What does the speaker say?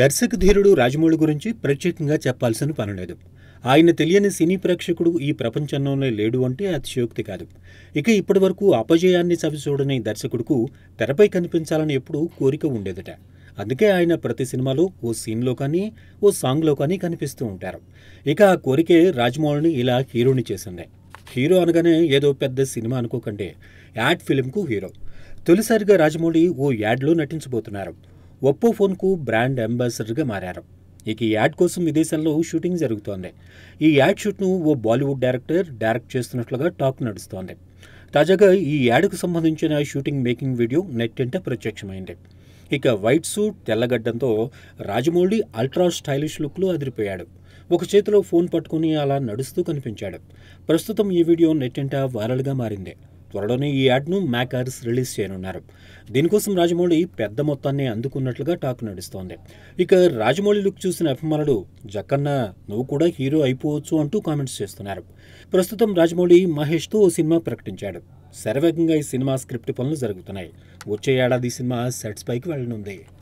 దర్శక ధీరుడు రాజమౌళి గురించి ప్రత్యేకంగా చెప్పాల్సిన పని లేదు ఆయన తెలియని సినీ ప్రేక్షకుడు ఈ ప్రపంచంలోనే లేడు అంటే అతిశయోక్తి కాదు ఇక ఇప్పటి వరకు అపజయాన్ని చూడని దర్శకుడుకు తెరపై కనిపించాలని ఎప్పుడూ కోరిక ఉండేదట అందుకే ఆయన ప్రతి సినిమాలో ఓ సీన్లో కానీ ఓ సాంగ్లో కానీ కనిపిస్తూ ఉంటారు ఇక ఆ కోరికే రాజమౌళిని ఇలా హీరోని చేసింది హీరో అనగానే ఏదో పెద్ద సినిమా అనుకోకండి యాడ్ ఫిలింకు హీరో తొలిసారిగా రాజమౌళి ఓ యాడ్లో నటించబోతున్నారు ఒప్పో ఫోన్కు బ్రాండ్ అంబాసిడర్గా మారారు ఇక ఈ యాడ్ కోసం విదేశాల్లో షూటింగ్ జరుగుతోంది ఈ యాడ్ షూట్ను ఓ బాలీవుడ్ డైరెక్టర్ డైరెక్ట్ చేస్తున్నట్లుగా టాక్ నడుస్తోంది తాజాగా ఈ యాడ్కు సంబంధించిన షూటింగ్ మేకింగ్ వీడియో నెట్టింట ప్రత్యక్షమైంది ఇక వైట్ సూట్ తెల్లగడ్డంతో రాజమౌళి అల్ట్రా స్టైలిష్ లుక్లో అదిరిపోయాడు ఒక చేతిలో ఫోన్ పట్టుకుని అలా నడుస్తూ కనిపించాడు ప్రస్తుతం ఈ వీడియో నెట్టింట వైరల్గా మారింది త్వరలోనే ఈ యాడ్ను మ్యాకర్స్ రిలీజ్ చేయనున్నారు దీనికోసం రాజమౌళి పెద్ద మొత్తాన్ని అందుకున్నట్లుగా టాక్ నడుస్తోంది ఇక రాజమౌళి లుక్ చూసిన అభిమానులు జక్కన్న నువ్వు కూడా హీరో అయిపోవచ్చు అంటూ కామెంట్స్ చేస్తున్నారు ప్రస్తుతం రాజమౌళి మహేష్తో ఓ సినిమా ప్రకటించాడు శరవేగంగా ఈ సినిమా స్క్రిప్ట్ పనులు జరుగుతున్నాయి వచ్చే ఏడాది సినిమా సెట్స్ పైకి వెళ్ళనుంది